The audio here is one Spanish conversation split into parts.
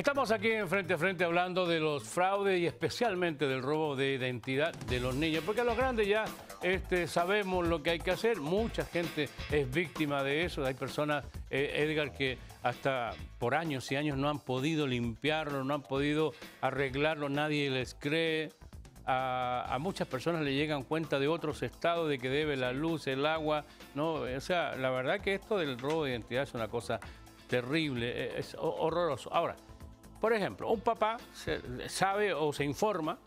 Estamos aquí en Frente a Frente hablando de los fraudes y especialmente del robo de identidad de los niños, porque a los grandes ya este, sabemos lo que hay que hacer, mucha gente es víctima de eso, hay personas, eh, Edgar, que hasta por años y años no han podido limpiarlo, no han podido arreglarlo, nadie les cree. A, muchas personas le llegan cuenta de otros estados de que debe la luz, el agua, ¿no? O sea, la verdad que esto del robo de identidad es una cosa terrible, e, es horroroso. Ahora, por ejemplo, un papá sabe o se informa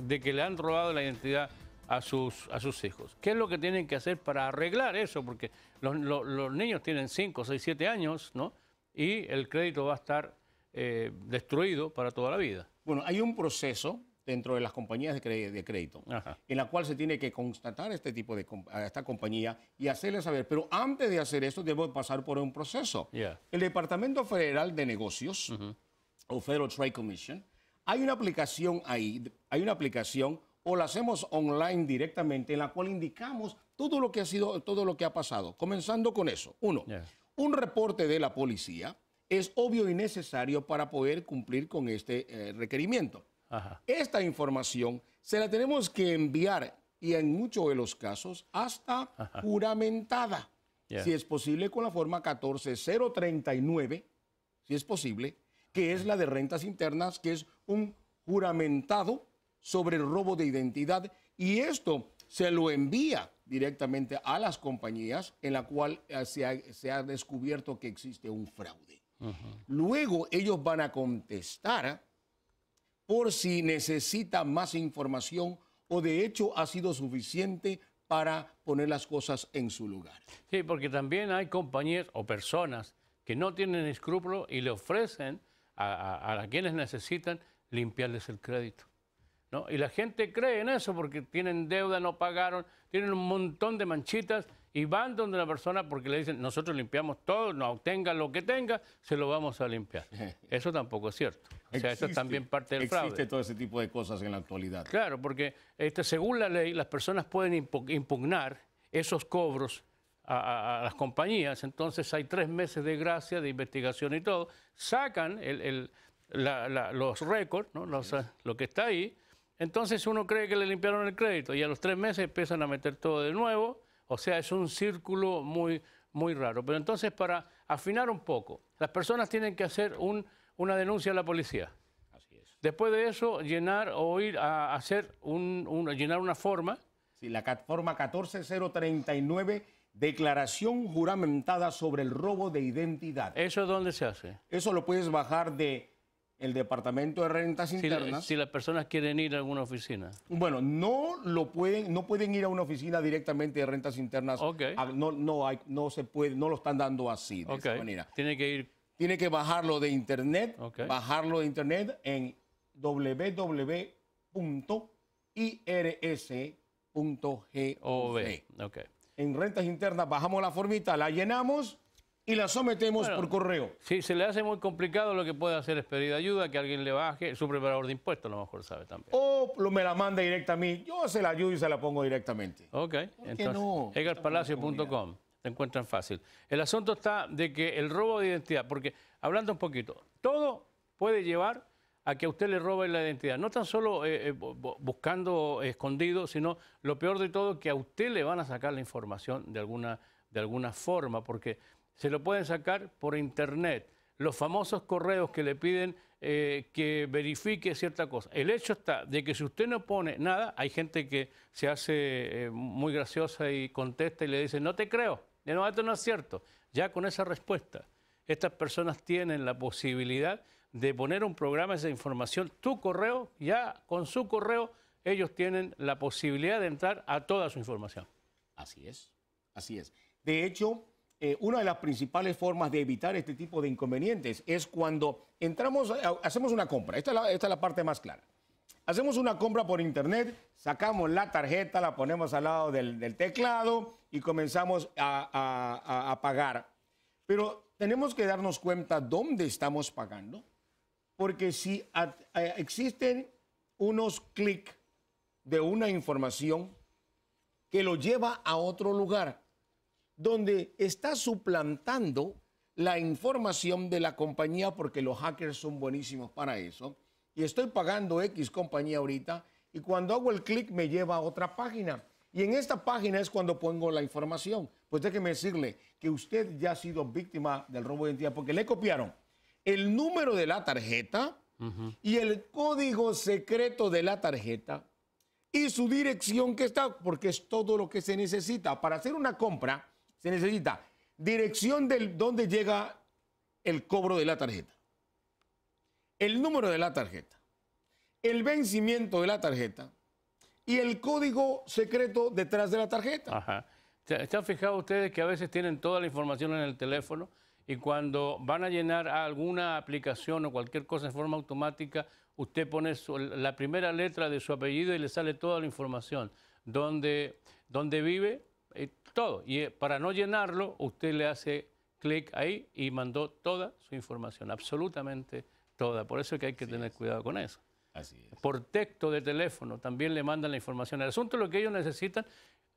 de que le han robado la identidad a sus, a sus hijos. ¿Qué es lo que tienen que hacer para arreglar eso? Porque los, niños tienen 5, 6, 7 años, ¿no? Y el crédito va a estar eh, destruido para toda la vida. Bueno, hay un proceso dentro de las compañías de, crédito, en la cual se tiene que constatar este tipo de esta compañía y hacerle saber. Pero antes de hacer eso, debo pasar por un proceso. El Departamento Federal de Negocios o Federal Trade Commission, hay una aplicación ahí, hay una aplicación o la hacemos online directamente en la cual indicamos todo lo que ha sido, todo lo que ha pasado. Comenzando con eso. Uno, un reporte de la policía es obvio y necesario para poder cumplir con este eh, requerimiento. Esta información se la tenemos que enviar, y en muchos de los casos, hasta juramentada. Si es posible, con la forma 14039, si es posible, que es la de rentas internas, que es un juramentado sobre el robo de identidad y esto se lo envía directamente a las compañías en la cual eh, se ha, descubierto que existe un fraude. Luego ellos van a contestar por si necesita más información o de hecho ha sido suficiente para poner las cosas en su lugar. Sí, porque también hay compañías o personas que no tienen escrúpulos y le ofrecen a, quienes necesitan limpiarles el crédito. ¿no? Y la gente cree en eso porque tienen deuda, no pagaron, tienen un montón de manchitas y van donde la persona porque le dicen, nosotros limpiamos todo, no obtenga lo que tenga, se lo vamos a limpiar. Eso tampoco es cierto. O sea, eso también parte del fraude. Existe todo ese tipo de cosas en la actualidad. Claro, porque este, según la ley, las personas pueden impugnar esos cobros a, las compañías, entonces hay tres meses de gracia, de investigación y todo, sacan los récords, lo que está ahí, entonces uno cree que le limpiaron el crédito y a los tres meses empiezan a meter todo de nuevo, o sea, es un círculo muy, muy raro. Pero entonces para afinar un poco, las personas tienen que hacer una denuncia a la policía. Después de eso, llenar o ir a hacer un, llenar una forma. Sí, la forma 14039 Declaración juramentada sobre el robo de identidad. ¿Eso dónde se hace? Eso lo puedes bajar de el Departamento de Rentas Internas. si, las personas quieren ir a alguna oficina. Bueno, no lo pueden, no pueden ir a una oficina directamente de Rentas Internas. Ah, no, no, hay, no se puede, no lo están dando así de Tiene que ir. Tiene que bajarlo de internet, bajarlo de internet en www.irs.gov en rentas internas bajamos la formita, la llenamos y la sometemos por correo. Sí, se le hace muy complicado lo que puede hacer es pedir ayuda, que alguien le baje, su preparador de impuestos a lo mejor sabe también. O me la manda directa a mí, yo se la ayudo y se la pongo directamente. Ok, entonces no? egarpalacio.com, te encuentran fácil. El asunto está de que el robo de identidad, porque hablando un poquito, todo puede llevar a que a usted le roben la identidad. No tan solo eh, eh, buscando escondido, sino lo peor de todo, que a usted le van a sacar la información de alguna, de alguna forma, porque se lo pueden sacar por internet. Los famosos correos que le piden eh, que verifique cierta cosa. El hecho está de que si usted no pone nada, hay gente que se hace muy graciosa y contesta y le dice, no te creo, de nuevo esto no es cierto. Ya con esa respuesta, estas personas tienen la posibilidad de poner un programa esa información, tu correo, ya con su correo ellos tienen la posibilidad de entrar a toda su información. Así es, así es. De hecho, eh, una de las principales formas de evitar este tipo de inconvenientes es cuando entramos, eh, hacemos una compra, esta es la, parte más clara. Hacemos una compra por internet, sacamos la tarjeta, la ponemos al lado del, teclado y comenzamos a pagar. Pero tenemos que darnos cuenta dónde estamos pagando porque si existen unos clics de una información que lo lleva a otro lugar, donde está suplantando la información de la compañía, porque los hackers son buenísimos para eso, y estoy pagando X compañía ahorita, y cuando hago el clic me lleva a otra página. Y en esta página es cuando pongo la información. Pues déjeme decirle que usted ya ha sido víctima del robo de identidad porque le copiaron el número de la tarjeta y el código secreto de la tarjeta y su dirección que está, porque es todo lo que se necesita. Para hacer una compra se necesita dirección del donde llega el cobro de la tarjeta, el número de la tarjeta, el vencimiento de la tarjeta y el código secreto detrás de la tarjeta. ¿Están fijados ustedes que a veces tienen toda la información en el teléfono? y cuando van a llenar alguna aplicación o cualquier cosa en forma automática, usted pone la primera letra de su apellido y le sale toda la información, dónde, vive, eh, todo. Y eh, para no llenarlo, usted le hace clic ahí y mandó toda su información, absolutamente toda. Por eso es que hay que tener cuidado con eso. Así Por texto de teléfono también le mandan la información. El asunto es lo que ellos necesitan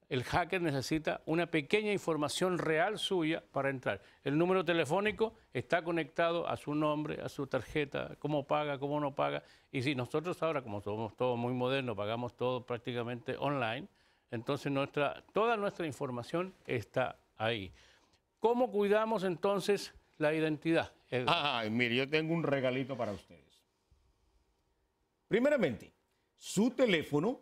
el hacker necesita una pequeña información real suya para entrar. El número telefónico está conectado a su nombre, a su tarjeta, cómo paga, cómo no paga. Y si nosotros ahora, como somos todos muy modernos, pagamos todo prácticamente online, entonces nuestra, toda nuestra información está ahí. ¿Cómo cuidamos entonces la identidad? Ay, mire, yo tengo un regalito para ustedes. Primeramente, su teléfono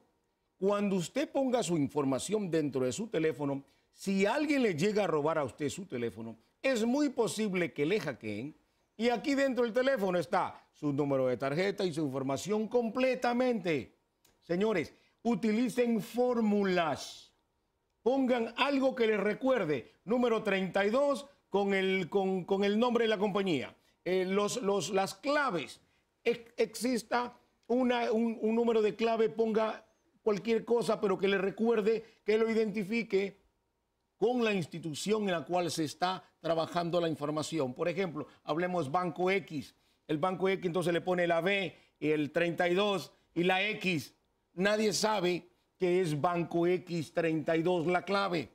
cuando usted ponga su información dentro de su teléfono, si alguien le llega a robar a usted su teléfono, es muy posible que le hackeen. Y aquí dentro del teléfono está su número de tarjeta y su información completamente. Señores, utilicen fórmulas. Pongan algo que les recuerde. Número 32 con el, con, el nombre de la compañía. Eh, las claves. exista un número de clave, ponga cualquier cosa, pero que le recuerde, que lo identifique con la institución en la cual se está trabajando la información. Por ejemplo, hablemos Banco X. El Banco X entonces le pone la B, y el 32 y la X. Nadie sabe que es Banco X32 la clave.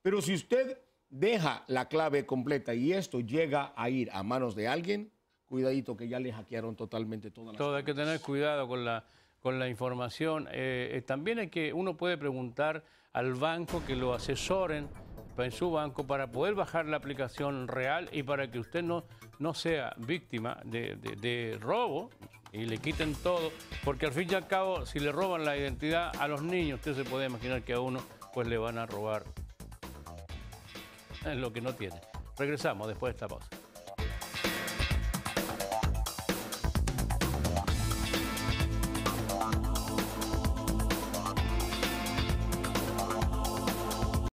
Pero si usted deja la clave completa y esto llega a ir a manos de alguien, cuidadito que ya le hackearon totalmente todas las Todo, hay que tener cuidado con la con la información. Eh, eh, también hay que, uno puede preguntar al banco que lo asesoren en su banco para poder bajar la aplicación real y para que usted no, no sea víctima de, de, robo y le quiten todo, porque al fin y al cabo, si le roban la identidad a los niños, usted se puede imaginar que a uno pues le van a robar lo que no tiene. Regresamos después de esta pausa.